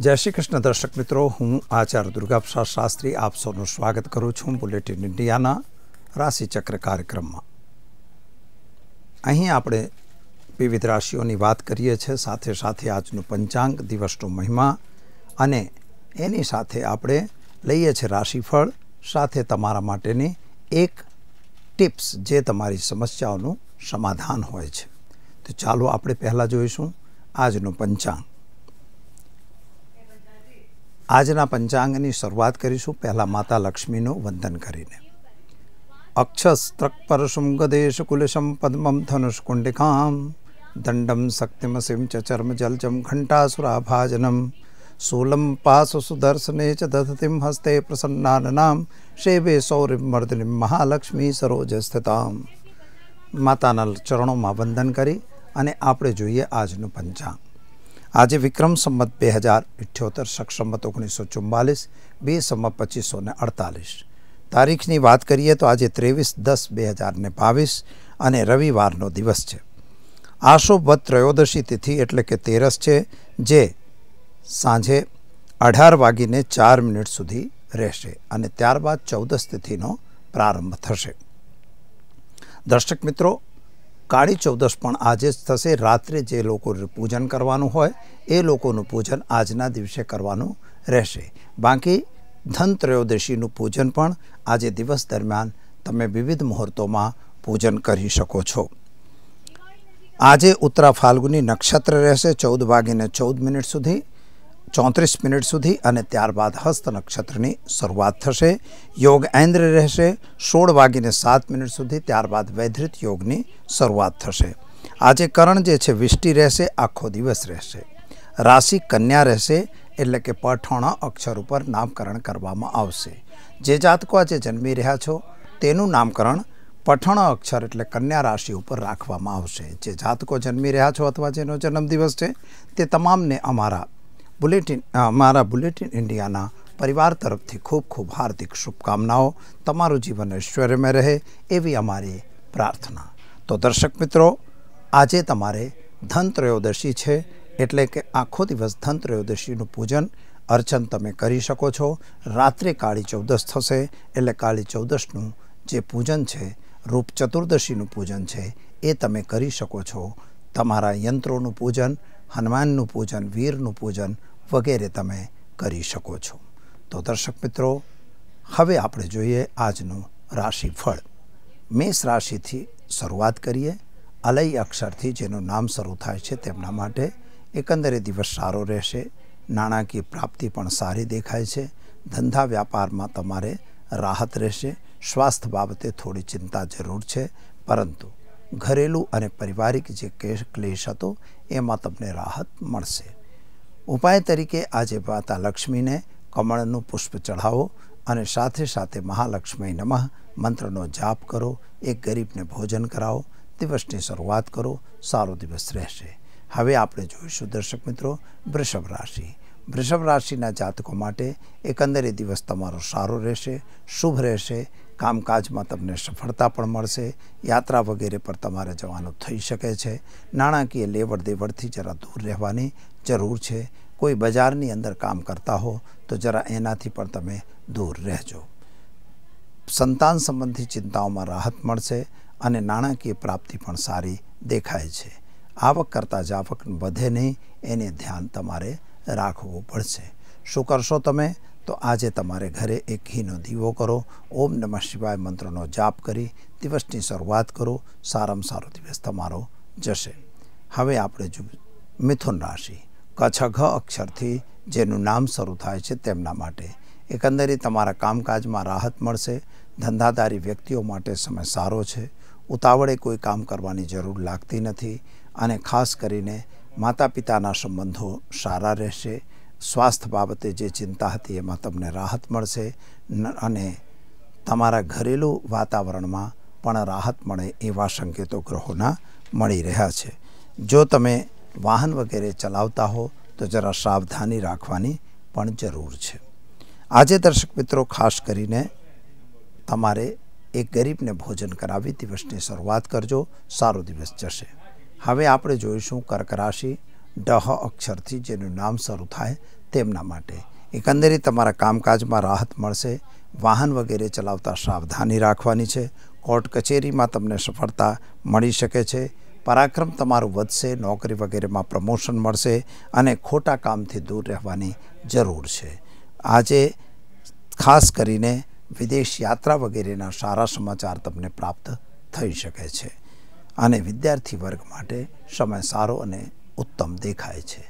જય શ્રી કૃષ્ણ દર્શક મિત્રો હું આચાર્ય દુર્ગાપ્રસાદ શાસ્ત્રી આપ સૌનું સ્વાગત કરું છું બુલેટિન ઇન્ડિયાના રાશિચક્ર કાર્યક્રમમાં અહીં આપણે વિવિધ રાશિઓની વાત કરીએ છીએ સાથે સાથે આજનું પંચાંગ દિવસનો મહિમા અને એની સાથે આપણે લઈએ છીએ રાશિફળ સાથે તમારા માટેની એક ટિપ્સ જે તમારી સમસ્યાઓનું સમાધાન હોય છે તો ચાલો આપણે પહેલાં જોઈશું આજનું પંચાંગ આજના પંચાંગની શરૂઆત કરીશું પહેલાં માતા લક્ષ્મીનું વંદન કરીને અક્ષસ અક્ષસ્ત્રક ગદેશ કુલશમ પદ્મમ ધનુષ્કુંડિકામ દંડમ શક્તિમસિમ ચર્મ જલચમ ઘંટાસુરાભાજનમ શૂલમ પાસ સુદર્શને ચ દધતિમ હસ્તે પ્રસન્નાનનામ શેવે સૌરિમ મહાલક્ષ્મી સરોજ સ્થિતામ માતાના ચરણોમાં વંદન કરી અને આપણે જોઈએ આજનું પંચાંગ આજે વિક્રમ સંમત બે હજાર ઇઠ્યોતેર સક્ષમત ઓગણીસો ચુમ્માલીસ બે સંમત પચીસો ને અડતાલીસ તારીખની વાત કરીએ તો આજે ત્રેવીસ દસ બે હજાર ને બાવીસ અને રવિવારનો દિવસ છે આશો ત્રયોદશી તિથિ એટલે કે તેરસ છે જે સાંજે અઢાર વાગીને ચાર મિનિટ સુધી રહેશે અને ત્યારબાદ ચૌદસ તિથિનો પ્રારંભ થશે દર્શક મિત્રો કાળી ચૌદશ પણ આજે જ થશે રાત્રે જે લોકો પૂજન કરવાનું હોય એ લોકોનું પૂજન આજના દિવસે કરવાનું રહેશે બાકી ધનત્રયોદશીનું પૂજન પણ આજે દિવસ દરમિયાન તમે વિવિધ મુહૂર્તોમાં પૂજન કરી શકો છો આજે ઉત્તરા ફાલ્ગુની નક્ષત્ર રહેશે ચૌદ વાગીને ચૌદ મિનિટ સુધી ચોત્રીસ મિનિટ સુધી અને ત્યારબાદ હસ્ત નક્ષત્રની શરૂઆત થશે યોગ ઐન્દ્ર રહેશે સોળ વાગીને સાત મિનિટ સુધી ત્યારબાદ વૈધૃત યોગની શરૂઆત થશે આજે કરણ જે છે વિષ્ટિ રહેશે આખો દિવસ રહેશે રાશિ કન્યા રહેશે એટલે કે પઠોણા અક્ષર ઉપર નામકરણ કરવામાં આવશે જે જાતકો આજે જન્મી રહ્યા છો તેનું નામકરણ પઠણ અક્ષર એટલે કન્યા રાશિ ઉપર રાખવામાં આવશે જે જાતકો જન્મી રહ્યા છો અથવા જેનો જન્મદિવસ છે તે તમામને અમારા બુલેટિન મારા બુલેટિન ઇન્ડિયાના પરિવાર તરફથી ખૂબ ખૂબ હાર્દિક શુભકામનાઓ તમારું જીવન ઐશ્વર્યમય રહે એવી અમારી પ્રાર્થના તો દર્શક મિત્રો આજે તમારે ધન ત્રયોદશી છે એટલે કે આખો દિવસ ધન ત્રયોદશીનું પૂજન અર્ચન તમે કરી શકો છો રાત્રે કાળી ચૌદશ થશે એટલે કાળી ચૌદશનું જે પૂજન છે રૂપ ચતુર્દશીનું પૂજન છે એ તમે કરી શકો છો તમારા યંત્રોનું પૂજન હનુમાનનું પૂજન વીરનું પૂજન વગેરે તમે કરી શકો છો તો દર્શક મિત્રો હવે આપણે જોઈએ આજનું રાશિફળ મેષ રાશિથી શરૂઆત કરીએ અલય અક્ષરથી જેનું નામ શરૂ થાય છે તેમના માટે એકંદરે દિવસ સારો રહેશે નાણાકીય પ્રાપ્તિ પણ સારી દેખાય છે ધંધા વ્યાપારમાં તમારે રાહત રહેશે સ્વાસ્થ્ય બાબતે થોડી ચિંતા જરૂર છે પરંતુ ઘરેલું અને પારિવારિક જે કેશ ક્લેશ હતો એમાં તમને રાહત મળશે ઉપાય તરીકે આજે માતા લક્ષ્મીને કમળનું પુષ્પ ચઢાવો અને સાથે સાથે મહાલક્ષ્મી નમઃ મંત્રનો જાપ કરો એક ગરીબને ભોજન કરાવો દિવસની શરૂઆત કરો સારો દિવસ રહેશે હવે આપણે જોઈશું દર્શક મિત્રો વૃષભ રાશિ વૃષભ રાશિના જાતકો માટે એકંદરે દિવસ તમારો સારો રહેશે શુભ રહેશે કામકાજમાં તમને સફળતા પણ મળશે યાત્રા વગેરે પર તમારે જવાનું થઈ શકે છે નાણાકીય લેવડ દેવડથી જરા દૂર રહેવાની જરૂર છે કોઈ બજારની અંદર કામ કરતા હો તો જરા એનાથી પણ તમે દૂર રહેજો સંતાન સંબંધી ચિંતાઓમાં રાહત મળશે અને નાણાકીય પ્રાપ્તિ પણ સારી દેખાય છે આવક કરતાં જાવક વધે નહીં એને ધ્યાન તમારે રાખવું પડશે શું કરશો તમે તો આજે તમારે ઘરે એક ઘીનો દીવો કરો ઓમ નમઃ શિવાય મંત્રનો જાપ કરી દિવસની શરૂઆત કરો સારામાં સારો દિવસ તમારો જશે હવે આપણે જો મિથુન રાશિ કચ્છ ઘ અક્ષરથી જેનું નામ શરૂ થાય છે તેમના માટે એકંદરે તમારા કામકાજમાં રાહત મળશે ધંધાદારી વ્યક્તિઓ માટે સમય સારો છે ઉતાવળે કોઈ કામ કરવાની જરૂર લાગતી નથી અને ખાસ કરીને માતા પિતાના સંબંધો સારા રહેશે સ્વાસ્થ્ય બાબતે જે ચિંતા હતી એમાં તમને રાહત મળશે અને તમારા ઘરેલું વાતાવરણમાં પણ રાહત મળે એવા સંકેતો ગ્રહોના મળી રહ્યા છે જો તમે વાહન વગેરે ચલાવતા હો તો જરા સાવધાની રાખવાની પણ જરૂર છે આજે દર્શક મિત્રો ખાસ કરીને તમારે એક ગરીબને ભોજન કરાવી દિવસની શરૂઆત કરજો સારો દિવસ જશે હવે આપણે જોઈશું કર્ક રાશિ ડહ અક્ષરથી જેનું નામ શરૂ થાય તેમના માટે એકંદરે તમારા કામકાજમાં રાહત મળશે વાહન વગેરે ચલાવતા સાવધાની રાખવાની છે કોર્ટ કચેરીમાં તમને સફળતા મળી શકે છે પરાક્રમ તમારું વધશે નોકરી વગેરેમાં પ્રમોશન મળશે અને ખોટા કામથી દૂર રહેવાની જરૂર છે આજે ખાસ કરીને વિદેશ યાત્રા વગેરેના સારા સમાચાર તમને પ્રાપ્ત થઈ શકે છે અને વિદ્યાર્થી વર્ગ માટે સમય સારો અને ઉત્તમ દેખાય છે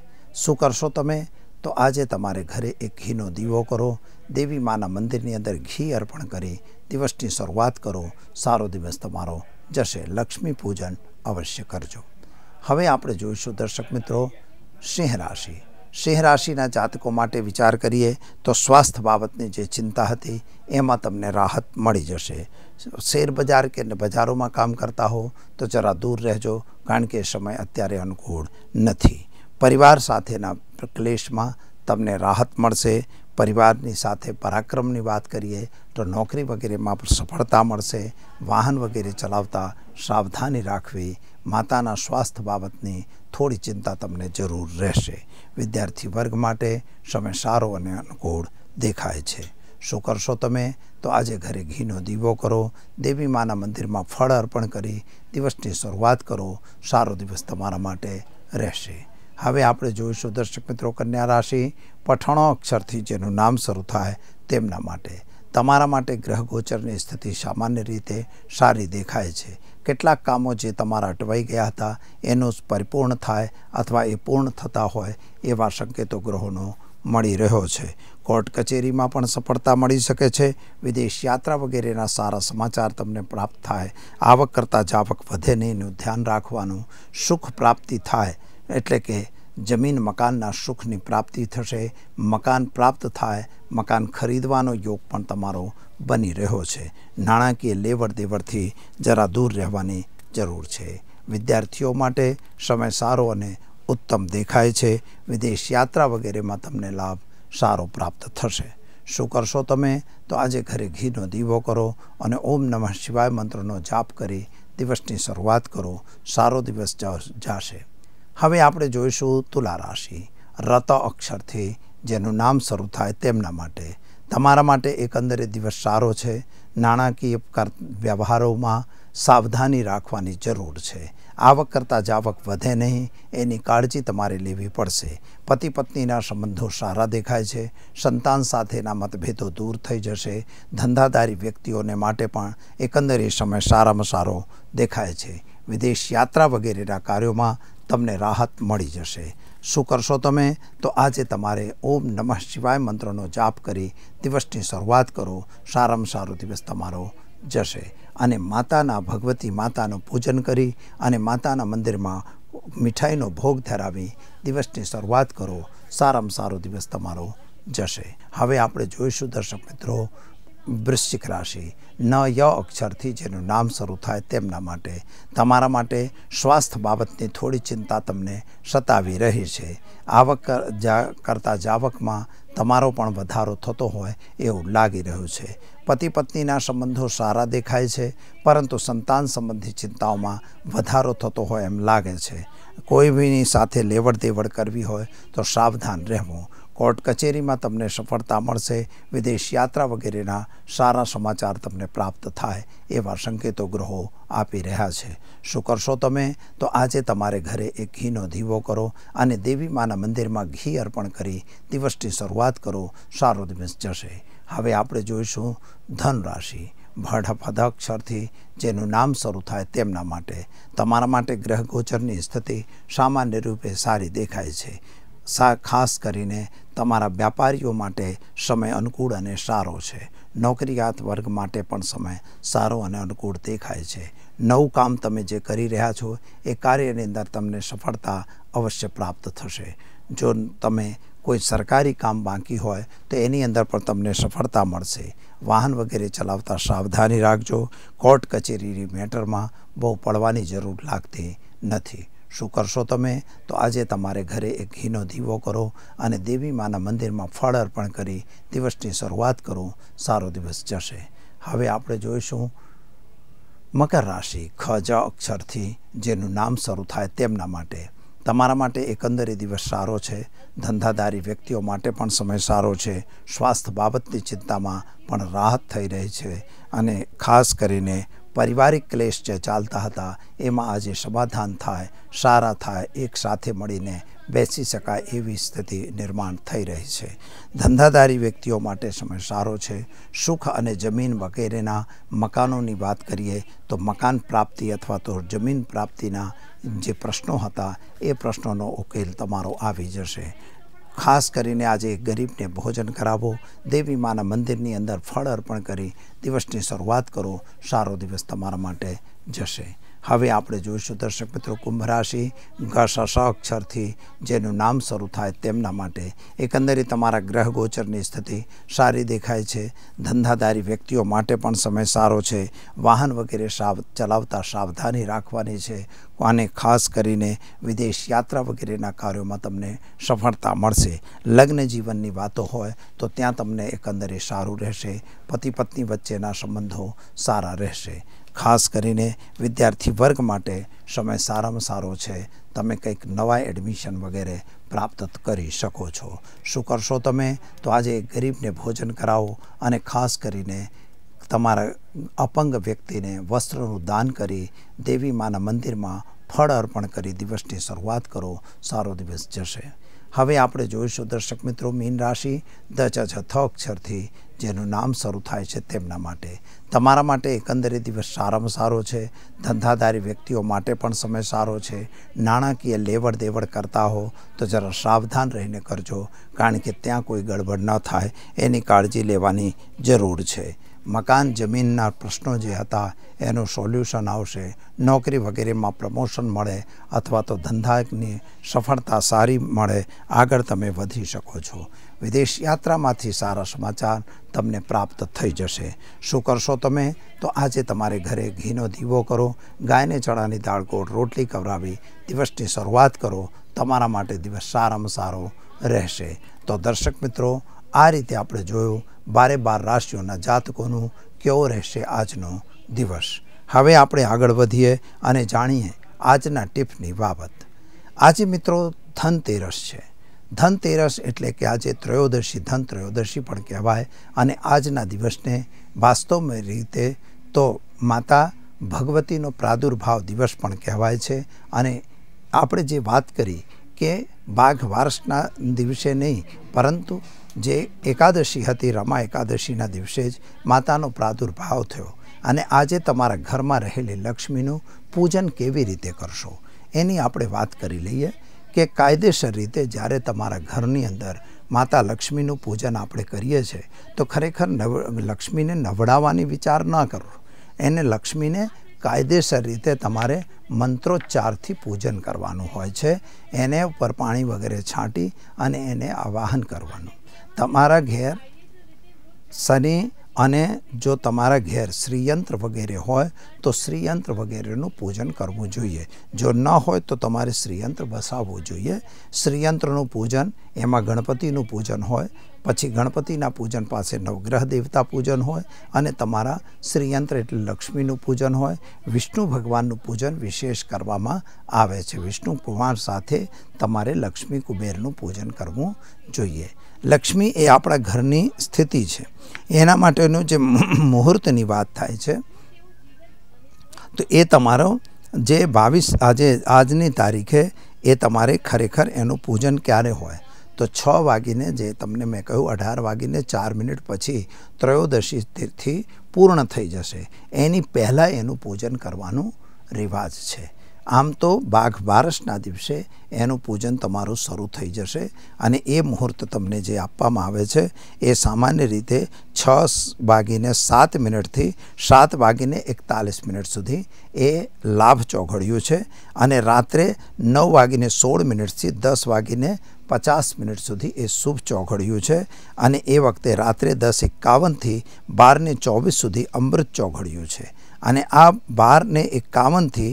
શું કરશો તમે તો આજે તમારે ઘરે એક ઘીનો દીવો કરો દેવી માના મંદિરની અંદર ઘી અર્પણ કરી દિવસની શરૂઆત કરો સારો દિવસ તમારો જશે લક્ષ્મી પૂજન અવશ્ય કરજો હવે આપણે જોઈશું દર્શક મિત્રો સિંહ રાશિ સિંહ રાશિના જાતકો માટે વિચાર કરીએ તો સ્વાસ્થ્ય બાબતની જે ચિંતા હતી એમાં તમને રાહત મળી જશે શેરબજાર બજાર કે બજારોમાં કામ કરતા હો તો જરા દૂર રહેજો કારણ કે સમય અત્યારે અનુકૂળ નથી પરિવાર સાથેના ક્લેશમાં તમને રાહત મળશે પરિવારની સાથે પરાક્રમની વાત કરીએ તો નોકરી વગેરેમાં સફળતા મળશે વાહન વગેરે ચલાવતા સાવધાની રાખવી માતાના સ્વાસ્થ્ય બાબતની થોડી ચિંતા તમને જરૂર રહેશે વિદ્યાર્થી વર્ગ માટે સમય સારો અને અનુકૂળ દેખાય છે શું કરશો તમે તો આજે ઘરે ઘીનો દીવો કરો દેવી માના મંદિરમાં ફળ અર્પણ કરી દિવસની શરૂઆત કરો સારો દિવસ તમારા માટે રહેશે હવે આપણે જોઈશું દર્શક મિત્રો કન્યા રાશિ પઠણો અક્ષરથી જેનું નામ શરૂ થાય તેમના માટે તમારા માટે ગ્રહ ગોચરની સ્થિતિ સામાન્ય રીતે સારી દેખાય છે કેટલાક કામો જે તમારા અટવાઈ ગયા હતા એનું પરિપૂર્ણ થાય અથવા એ પૂર્ણ થતા હોય એવા સંકેતો ગ્રહોનો મળી રહ્યો છે કોર્ટ કચેરીમાં પણ સફળતા મળી શકે છે વિદેશ યાત્રા વગેરેના સારા સમાચાર તમને પ્રાપ્ત થાય આવક કરતાં જાવક વધે નહીં ધ્યાન રાખવાનું સુખ પ્રાપ્તિ થાય એટલે કે જમીન મકાનના સુખની પ્રાપ્તિ થશે મકાન પ્રાપ્ત થાય મકાન ખરીદવાનો યોગ પણ તમારો બની રહ્યો છે નાણાકીય લેવડ દેવડથી જરા દૂર રહેવાની જરૂર છે વિદ્યાર્થીઓ માટે સમય સારો અને ઉત્તમ દેખાય છે વિદેશ યાત્રા વગેરેમાં તમને લાભ સારો પ્રાપ્ત થશે શું કરશો તમે તો આજે ઘરે ઘીનો દીવો કરો અને ઓમ નમઃ શિવાય મંત્રનો જાપ કરી દિવસની શરૂઆત કરો સારો દિવસ જાશે હવે આપણે જોઈશું તુલા રાશિ રત અક્ષરથી જેનું નામ શરૂ થાય તેમના માટે તમારા માટે એકંદરે દિવસ સારો છે નાણાકીય વ્યવહારોમાં સાવધાની રાખવાની જરૂર છે આવક કરતાં જાવક વધે નહીં એની કાળજી તમારે લેવી પડશે પતિ પત્નીના સંબંધો સારા દેખાય છે સંતાન સાથેના મતભેદો દૂર થઈ જશે ધંધાદારી વ્યક્તિઓને માટે પણ એકંદરે સમય સારામાં સારો દેખાય છે વિદેશ યાત્રા વગેરેના કાર્યોમાં તમને રાહત મળી જશે શું કરશો તમે તો આજે તમારે ઓમ નમઃ શિવાય મંત્રનો જાપ કરી દિવસની શરૂઆત કરો સારામાં સારો દિવસ તમારો જશે અને માતાના ભગવતી માતાનું પૂજન કરી અને માતાના મંદિરમાં મીઠાઈનો ભોગ ધરાવી દિવસની શરૂઆત કરો સારામાં સારો દિવસ તમારો જશે હવે આપણે જોઈશું દર્શક મિત્રો વૃશ્ચિક રાશિ ન ય અક્ષરથી જેનું નામ શરૂ થાય તેમના માટે તમારા માટે સ્વાસ્થ્ય બાબતની થોડી ચિંતા તમને સતાવી રહી છે આવક કરતાં જાવકમાં તમારો પણ વધારો થતો હોય એવું લાગી રહ્યું છે પતિ પત્નીના સંબંધો સારા દેખાય છે પરંતુ સંતાન સંબંધી ચિંતાઓમાં વધારો થતો હોય એમ લાગે છે કોઈ બીની સાથે લેવડ દેવડ કરવી હોય તો સાવધાન રહેવું કોર્ટ કચેરીમાં તમને સફળતા મળશે વિદેશ યાત્રા વગેરેના સારા સમાચાર તમને પ્રાપ્ત થાય એવા સંકેતો ગ્રહો આપી રહ્યા છે શું કરશો તમે તો આજે તમારે ઘરે એક ઘીનો દીવો કરો અને દેવી માના મંદિરમાં ઘી અર્પણ કરી દિવસની શરૂઆત કરો સારો દિવસ જશે હવે આપણે જોઈશું ધન રાશિ ભઢ પદાક્ષરથી જેનું નામ શરૂ થાય તેમના માટે તમારા માટે ગ્રહ ગોચરની સ્થિતિ સામાન્ય રૂપે સારી દેખાય છે ખાસ કરીને તમારા વ્યાપારીઓ માટે સમય અનુકૂળ અને સારો છે નોકરીયાત વર્ગ માટે પણ સમય સારો અને અનુકૂળ દેખાય છે નવું કામ તમે જે કરી રહ્યા છો એ કાર્યની અંદર તમને સફળતા અવશ્ય પ્રાપ્ત થશે જો તમે કોઈ સરકારી કામ બાકી હોય તો એની અંદર પણ તમને સફળતા મળશે વાહન વગેરે ચલાવતા સાવધાની રાખજો કોર્ટ કચેરીની મેટરમાં બહુ પડવાની જરૂર લાગતી નથી શું કરશો તમે તો આજે તમારે ઘરે એક ઘીનો દીવો કરો અને દેવી માના મંદિરમાં ફળ અર્પણ કરી દિવસની શરૂઆત કરો સારો દિવસ જશે હવે આપણે જોઈશું મકર રાશિ ખ જ અક્ષરથી જેનું નામ શરૂ થાય તેમના માટે તમારા માટે એકંદરે દિવસ સારો છે ધંધાદારી વ્યક્તિઓ માટે પણ સમય સારો છે સ્વાસ્થ્ય બાબતની ચિંતામાં પણ રાહત થઈ રહી છે અને ખાસ કરીને પારિવારિક ક્લેશ જે ચાલતા હતા એમાં આજે સમાધાન થાય સારા થાય એક સાથે મળીને બેસી શકાય એવી સ્થિતિ નિર્માણ થઈ રહી છે ધંધાધારી વ્યક્તિઓ માટે સમય સારો છે સુખ અને જમીન વગેરેના મકાનોની વાત કરીએ તો મકાન પ્રાપ્તિ અથવા તો જમીન પ્રાપ્તિના જે પ્રશ્નો હતા એ પ્રશ્નોનો ઉકેલ તમારો આવી જશે ખાસ કરીને આજે ગરીબને ભોજન કરાવો દેવી માના મંદિરની અંદર ફળ અર્પણ કરી દિવસની શરૂઆત કરો સારો દિવસ તમારા માટે જશે હવે આપણે જોઈશું દર્શક મિત્રો કુંભ રાશિ ઘસાશા અક્ષરથી જેનું નામ શરૂ થાય તેમના માટે એકંદરે તમારા ગ્રહ ગોચરની સ્થિતિ સારી દેખાય છે ધંધાદારી વ્યક્તિઓ માટે પણ સમય સારો છે વાહન વગેરે સાવ ચલાવતા સાવધાની રાખવાની છે અને ખાસ કરીને વિદેશ યાત્રા વગેરેના કાર્યોમાં તમને સફળતા મળશે લગ્ન જીવનની વાતો હોય તો ત્યાં તમને એકંદરે સારું રહેશે પતિ પત્ની વચ્ચેના સંબંધો સારા રહેશે ખાસ કરીને વિદ્યાર્થી વર્ગ માટે સમય સારામાં સારો છે તમે કંઈક નવા એડમિશન વગેરે પ્રાપ્ત કરી શકો છો શું કરશો તમે તો આજે ગરીબને ભોજન કરાવો અને ખાસ કરીને તમારા અપંગ વ્યક્તિને વસ્ત્રનું દાન કરી દેવી માના મંદિરમાં ફળ અર્પણ કરી દિવસની શરૂઆત કરો સારો દિવસ જશે હવે આપણે જોઈશું દર્શક મિત્રો મીન રાશિ દચ છ અક્ષરથી જેનું નામ શરૂ થાય છે તેમના માટે તમારા માટે એકંદરે દિવસ સારામાં સારો છે ધંધાધારી વ્યક્તિઓ માટે પણ સમય સારો છે નાણાકીય લેવડ દેવડ કરતા હો તો જરા સાવધાન રહીને કરજો કારણ કે ત્યાં કોઈ ગડબડ ન થાય એની કાળજી લેવાની જરૂર છે મકાન જમીનના પ્રશ્નો જે હતા એનું સોલ્યુશન આવશે નોકરી વગેરેમાં પ્રમોશન મળે અથવા તો ધંધાની સફળતા સારી મળે આગળ તમે વધી શકો છો વિદેશ યાત્રામાંથી સારા સમાચાર તમને પ્રાપ્ત થઈ જશે શું કરશો તમે તો આજે તમારે ઘરે ઘીનો દીવો કરો ગાયને ચણાની દાળ ગોળ રોટલી કવરાવી દિવસની શરૂઆત કરો તમારા માટે દિવસ સારામાં સારો રહેશે તો દર્શક મિત્રો આ રીતે આપણે જોયું બારે બાર રાશિઓના જાતકોનું કેવો રહેશે આજનો દિવસ હવે આપણે આગળ વધીએ અને જાણીએ આજના ટિપ્સની બાબત આજે મિત્રો ધનતેરસ છે ધનતેરસ એટલે કે આજે ત્રયોદશી ધન ત્રયોદશી પણ કહેવાય અને આજના દિવસને વાસ્તવમય રીતે તો માતા ભગવતીનો પ્રાદુર્ભાવ દિવસ પણ કહેવાય છે અને આપણે જે વાત કરી કે બાઘ વારસના દિવસે નહીં પરંતુ જે એકાદશી હતી રમા એકાદશીના દિવસે જ માતાનો પ્રાદુર્ભાવ થયો અને આજે તમારા ઘરમાં રહેલી લક્ષ્મીનું પૂજન કેવી રીતે કરશો એની આપણે વાત કરી લઈએ કે કાયદેસર રીતે જ્યારે તમારા ઘરની અંદર માતા લક્ષ્મીનું પૂજન આપણે કરીએ છીએ તો ખરેખર નવ લક્ષ્મીને નવડાવવાની વિચાર ન કરો એને લક્ષ્મીને કાયદેસર રીતે તમારે મંત્રોચ્ચારથી પૂજન કરવાનું હોય છે એને ઉપર પાણી વગેરે છાંટી અને એને આવાહન કરવાનું તમારા ઘેર શનિ અને જો તમારા ઘેર શ્રીયંત્ર વગેરે હોય તો શ્રીયંત્ર વગેરેનું પૂજન કરવું જોઈએ જો ન હોય તો તમારે શ્રીયંત્ર બસાવવું જોઈએ શ્રીયંત્રનું પૂજન એમાં ગણપતિનું પૂજન હોય પછી ગણપતિના પૂજન પાસે નવગ્રહ દેવતા પૂજન હોય અને તમારા શ્રીયંત્ર એટલે લક્ષ્મીનું પૂજન હોય વિષ્ણુ ભગવાનનું પૂજન વિશેષ કરવામાં આવે છે વિષ્ણુ કુમાર સાથે તમારે લક્ષ્મી કુબેરનું પૂજન કરવું જોઈએ લક્ષ્મી એ આપણા ઘરની સ્થિતિ છે એના માટેનું જે મુહૂર્તની વાત થાય છે તો એ તમારો જે બાવીસ આજે આજની તારીખે એ તમારે ખરેખર એનું પૂજન ક્યારે હોય તો છ વાગીને જે તમને મેં કહ્યું અઢાર વાગીને ચાર મિનિટ પછી ત્રયોદશી તિથિ પૂર્ણ થઈ જશે એની પહેલાં એનું પૂજન કરવાનું રિવાજ છે આમ તો બાઘ બારસના દિવસે એનું પૂજન તમારું શરૂ થઈ જશે અને એ મુહૂર્ત તમને જે આપવામાં આવે છે એ સામાન્ય રીતે છ વાગીને સાત મિનિટથી સાત વાગીને એકતાલીસ મિનિટ સુધી એ લાભ ચોઘડ્યું છે અને રાત્રે નવ વાગીને સોળ મિનિટથી દસ વાગીને પચાસ મિનિટ સુધી એ શુભ ચોઘડ્યું છે અને એ વખતે રાત્રે દસ એકાવનથી બારને ચોવીસ સુધી અમૃત ચોઘડ્યું છે અને આ બારને એકાવનથી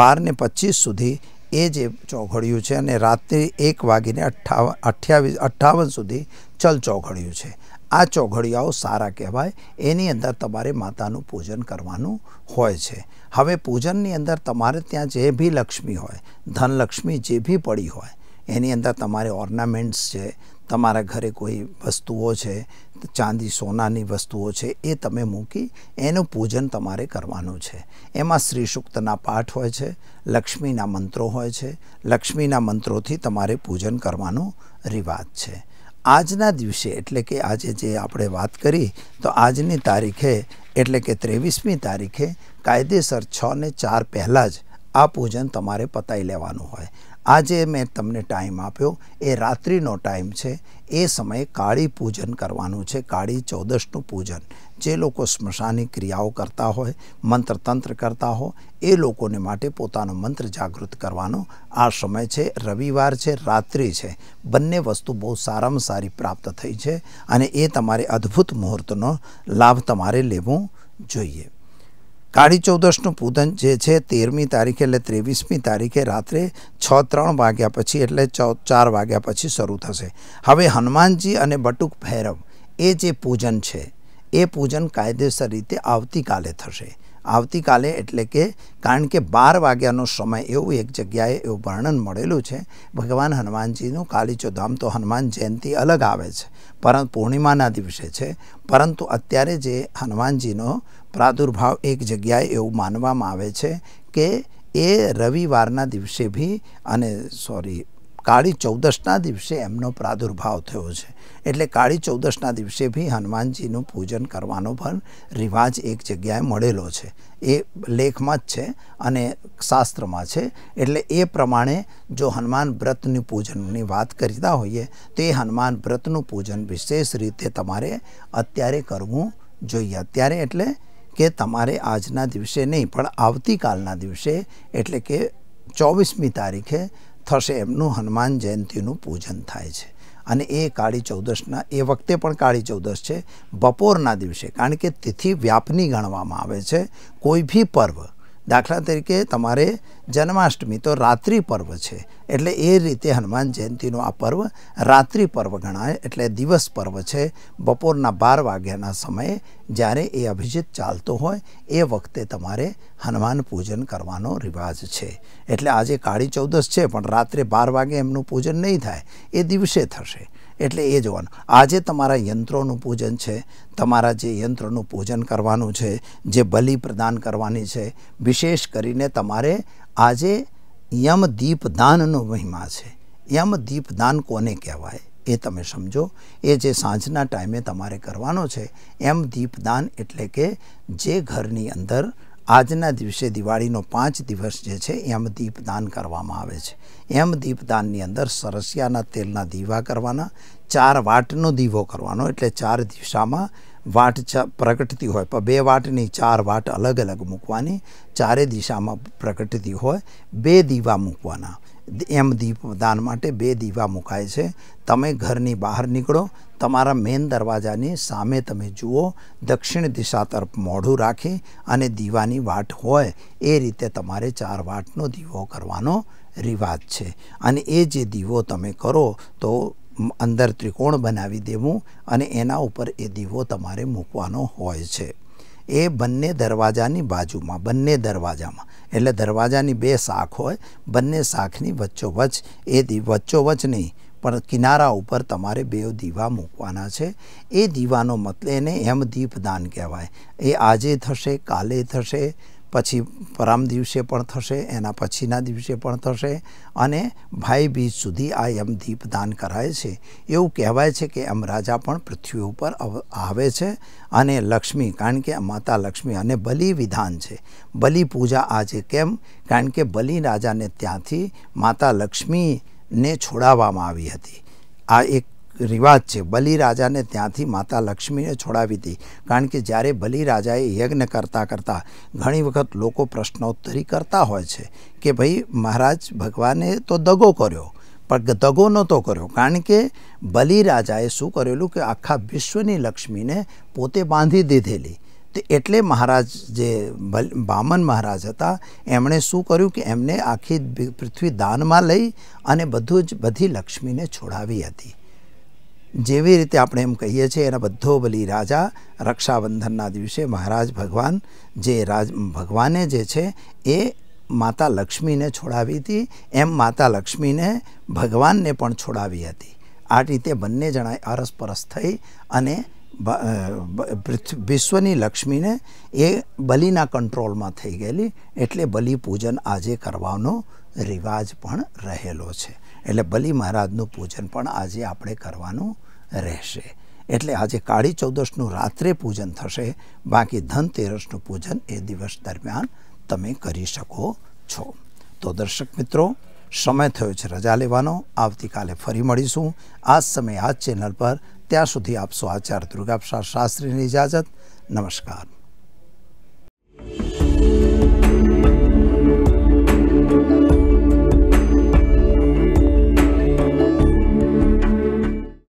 બારને પચીસ સુધી એ જે ચોઘડિયું છે અને રાત્રે એક વાગીને અઠ્ઠાવન અઠ્યાવીસ અઠ્ઠાવન સુધી ચલ ચોઘડિયું છે આ ચોઘડિયાઓ સારા કહેવાય એની અંદર તમારે માતાનું પૂજન કરવાનું હોય છે હવે પૂજનની અંદર તમારે ત્યાં જે બી લક્ષ્મી હોય ધનલક્ષ્મી જે બી પડી હોય એની અંદર તમારે ઓર્નામેન્ટ્સ છે તમારા ઘરે કોઈ વસ્તુઓ છે ચાંદી સોનાની વસ્તુઓ છે એ તમે મૂકી એનું પૂજન તમારે કરવાનું છે એમાં શ્રી સુક્તના પાઠ હોય છે લક્ષ્મીના મંત્રો હોય છે લક્ષ્મીના મંત્રોથી તમારે પૂજન કરવાનો રિવાજ છે આજના દિવસે એટલે કે આજે જે આપણે વાત કરી તો આજની તારીખે એટલે કે ત્રેવીસમી તારીખે કાયદેસર છ ને ચાર પહેલાં જ આ પૂજન તમારે પતાવી લેવાનું હોય આજે મેં તમને ટાઈમ આપ્યો એ રાત્રિનો ટાઈમ છે એ સમયે કાળી પૂજન કરવાનું છે કાળી ચૌદશનું પૂજન જે લોકો સ્મશાની ક્રિયાઓ કરતા હોય મંત્ર તંત્ર કરતા હો એ લોકોને માટે પોતાનો મંત્ર જાગૃત કરવાનો આ સમય છે રવિવાર છે રાત્રિ છે બંને વસ્તુ બહુ સારામાં સારી પ્રાપ્ત થઈ છે અને એ તમારે અદ્ભુત મુહૂર્તનો લાભ તમારે લેવો જોઈએ કાળી ચૌદશનું પૂજન જે છે તેરમી તારીખે એટલે ત્રેવીસમી તારીખે રાત્રે છ ત્રણ વાગ્યા પછી એટલે ચાર વાગ્યા પછી શરૂ થશે હવે હનુમાનજી અને બટુક ભૈરવ એ જે પૂજન છે એ પૂજન કાયદેસર રીતે આવતીકાલે થશે આવતીકાલે એટલે કે કારણ કે બાર વાગ્યાનો સમય એવું એક જગ્યાએ એવું વર્ણન મળેલું છે ભગવાન હનુમાનજીનું કાલીચોધામ તો હનુમાન જયંતિ અલગ આવે છે પરંતુ પૂર્ણિમાના દિવસે છે પરંતુ અત્યારે જે હનુમાનજીનો પ્રાદુર્ભાવ એક જગ્યાએ એવું માનવામાં આવે છે કે એ રવિવારના દિવસે બી અને સોરી કાળી ચૌદશના દિવસે એમનો પ્રાદુર્ભાવ થયો છે એટલે કાળી ચૌદશના દિવસે બી હનુમાનજીનું પૂજન કરવાનો પણ રિવાજ એક જગ્યાએ મળેલો છે એ લેખમાં જ છે અને શાસ્ત્રમાં છે એટલે એ પ્રમાણે જો હનુમાન વ્રતની પૂજનની વાત કરતા હોઈએ તો એ હનુમાન વ્રતનું પૂજન વિશેષ રીતે તમારે અત્યારે કરવું જોઈએ અત્યારે એટલે કે તમારે આજના દિવસે નહીં પણ આવતીકાલના દિવસે એટલે કે ચોવીસમી તારીખે થશે એમનું હનુમાન જયંતિનું પૂજન થાય છે અને એ કાળી ચૌદશના એ વખતે પણ કાળી ચૌદશ છે બપોરના દિવસે કારણ કે તિથિ વ્યાપની ગણવામાં આવે છે કોઈ બી પર્વ દાખલા તરીકે તમારે જન્માષ્ટમી તો રાત્રિ પર્વ છે એટલે એ રીતે હનુમાન જયંતિનો આ પર્વ રાત્રિ પર્વ ગણાય એટલે દિવસ પર્વ છે બપોરના બાર વાગ્યાના સમયે જ્યારે એ અભિજીત ચાલતો હોય એ વખતે તમારે હનુમાન પૂજન કરવાનો રિવાજ છે એટલે આજે કાળી ચૌદસ છે પણ રાત્રે બાર વાગે એમનું પૂજન નહીં થાય એ દિવસે થશે એટલે એ જોવાનું આજે તમારા યંત્રોનું પૂજન છે તમારા જે યંત્રોનું પૂજન કરવાનું છે જે બલિ પ્રદાન કરવાની છે વિશેષ કરીને તમારે આજે યમ દીપદાનનો મહિમા છે યમ દીપદાન કોને કહેવાય એ તમે સમજો એ જે સાંજના ટાઈમે તમારે કરવાનો છે એમ દીપદાન એટલે કે જે ઘરની અંદર આજના દિવસે દિવાળીનો પાંચ દિવસ જે છે એમ દીપદાન કરવામાં આવે છે એમ દીપદાનની અંદર સરસિયાના તેલના દીવા કરવાના ચાર વાટનો દીવો કરવાનો એટલે ચાર દિશામાં વાટ પ્રગટતી હોય પણ બે વાટની ચાર વાટ અલગ અલગ મૂકવાની ચારે દિશામાં પ્રગટતી હોય બે દીવા મૂકવાના એમ દીપદાન માટે બે દીવા મુકાય છે તમે ઘરની બહાર નીકળો તમારા મેઇન દરવાજાની સામે તમે જુઓ દક્ષિણ દિશા તરફ મોઢું રાખી અને દીવાની વાટ હોય એ રીતે તમારે ચાર વાટનો દીવો કરવાનો રિવાજ છે અને એ જે દીવો તમે કરો તો અંદર ત્રિકોણ બનાવી દેવું અને એના ઉપર એ દીવો તમારે મૂકવાનો હોય છે એ બંને દરવાજાની બાજુમાં બંને દરવાજામાં એટલે દરવાજાની બે શાખ હોય બંને શાખની વચ્ચોવચ્ચ એ દી વચ્ચોવચ્ચ નહીં પણ કિનારા ઉપર તમારે બે દીવા મૂકવાના છે એ દીવાનો મતલબ એને એમ દીપદાન કહેવાય એ આજે થશે કાલે થશે પછી પરમ દિવસે પણ થશે એના પછીના દિવસે પણ થશે અને ભાઈ બીજ સુધી આ એમ દીપદાન કરાય છે એવું કહેવાય છે કે એમ રાજા પણ પૃથ્વી ઉપર આવે છે અને લક્ષ્મી કારણ કે માતા લક્ષ્મી અને બલિ વિધાન છે બલિ પૂજા આજે કેમ કારણ કે બલિ રાજાને ત્યાંથી માતા લક્ષ્મીને છોડાવવામાં આવી હતી આ એક રિવાજ છે બલિરાજાને ત્યાંથી માતા લક્ષ્મીને છોડાવી હતી કારણ કે જ્યારે બલિ રાજાએ યજ્ઞ કરતાં કરતાં ઘણી વખત લોકો પ્રશ્નોત્તરી કરતા હોય છે કે ભાઈ મહારાજ ભગવાને તો દગો કર્યો પણ દગો નહોતો કર્યો કારણ કે બલિ રાજાએ શું કરેલું કે આખા વિશ્વની લક્ષ્મીને પોતે બાંધી દીધેલી તો એટલે મહારાજ જે બામન મહારાજ હતા એમણે શું કર્યું કે એમને આખી પૃથ્વી દાનમાં લઈ અને બધું જ બધી લક્ષ્મીને છોડાવી હતી જેવી રીતે આપણે એમ કહીએ છીએ એના બધો બલી રાજા રક્ષાબંધનના દિવસે મહારાજ ભગવાન જે રાજ ભગવાને જે છે એ માતા લક્ષ્મીને છોડાવી હતી એમ માતા લક્ષ્મીને ભગવાનને પણ છોડાવી હતી આ રીતે બંને જણાએ અરસપરસ થઈ અને વિશ્વની લક્ષ્મીને એ બલિના કંટ્રોલમાં થઈ ગયેલી એટલે બલિ પૂજન આજે કરવાનો રિવાજ પણ રહેલો છે એટલે બલી મહારાજનું પૂજન પણ આજે આપણે કરવાનો રહેશે એટલે આજે કાળી 14 તરસનું રાત્રે પૂજન થશે બાકી ધન 13 તરસનું પૂજન એ દિવસ દરમિયાન તમે કરી શકો છો તો દર્શક મિત્રો સમય થયો છે રજા લેવાનો આવતી કાલે ફરી મળીશું આજ સમય આ ચેનલ પર ત્યાં સુધી આપ સૌ આચાર દુર્ગાપશા શાસ્ત્રીની इजाजत नमस्कार